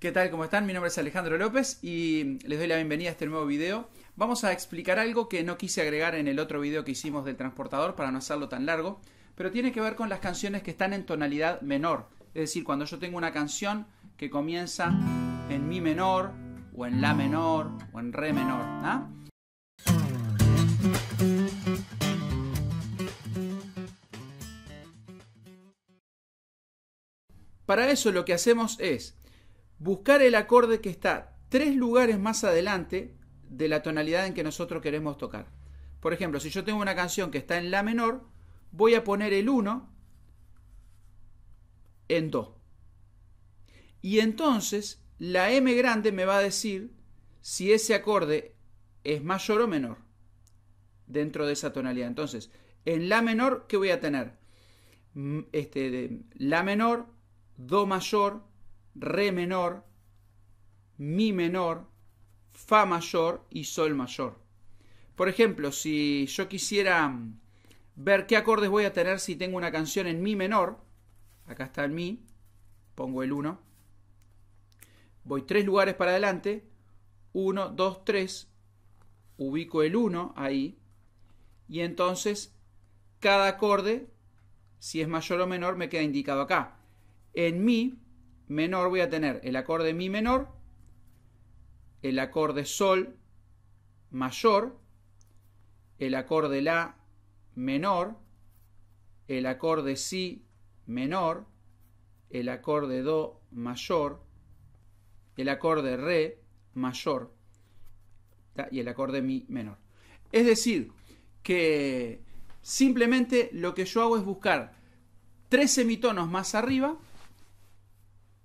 ¿Qué tal? ¿Cómo están? Mi nombre es Alejandro López y les doy la bienvenida a este nuevo video. Vamos a explicar algo que no quise agregar en el otro video que hicimos del transportador para no hacerlo tan largo, pero tiene que ver con las canciones que están en tonalidad menor. Es decir, cuando yo tengo una canción que comienza en mi menor, o en la menor, o en re menor. ¿ah? Para eso lo que hacemos es buscar el acorde que está tres lugares más adelante de la tonalidad en que nosotros queremos tocar. Por ejemplo, si yo tengo una canción que está en La menor, voy a poner el 1 en Do. Y entonces la M grande me va a decir si ese acorde es mayor o menor dentro de esa tonalidad. Entonces, en La menor, ¿qué voy a tener? Este, la menor, Do mayor, re menor, mi menor, fa mayor y sol mayor. Por ejemplo, si yo quisiera mm, ver qué acordes voy a tener si tengo una canción en mi menor, acá está el mi, pongo el 1, voy tres lugares para adelante, 1, 2, 3, ubico el 1 ahí, y entonces cada acorde, si es mayor o menor, me queda indicado acá. En mi menor voy a tener el acorde mi menor, el acorde sol mayor, el acorde la menor, el acorde si menor, el acorde do mayor, el acorde re mayor y el acorde mi menor. Es decir, que simplemente lo que yo hago es buscar tres semitonos más arriba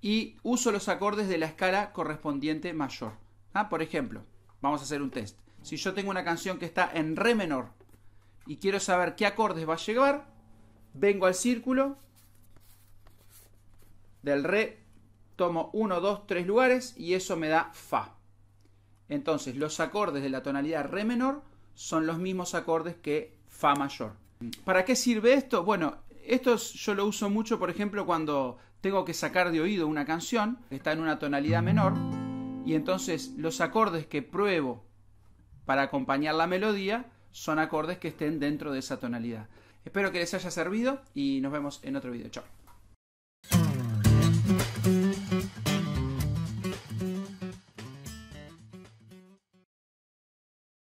y uso los acordes de la escala correspondiente mayor. ¿Ah? Por ejemplo, vamos a hacer un test. Si yo tengo una canción que está en re menor y quiero saber qué acordes va a llegar, vengo al círculo del re, tomo 1, 2, 3 lugares y eso me da fa. Entonces los acordes de la tonalidad re menor son los mismos acordes que fa mayor. ¿Para qué sirve esto? Bueno, esto yo lo uso mucho, por ejemplo, cuando tengo que sacar de oído una canción que está en una tonalidad menor y entonces los acordes que pruebo para acompañar la melodía son acordes que estén dentro de esa tonalidad. Espero que les haya servido y nos vemos en otro video. Chao.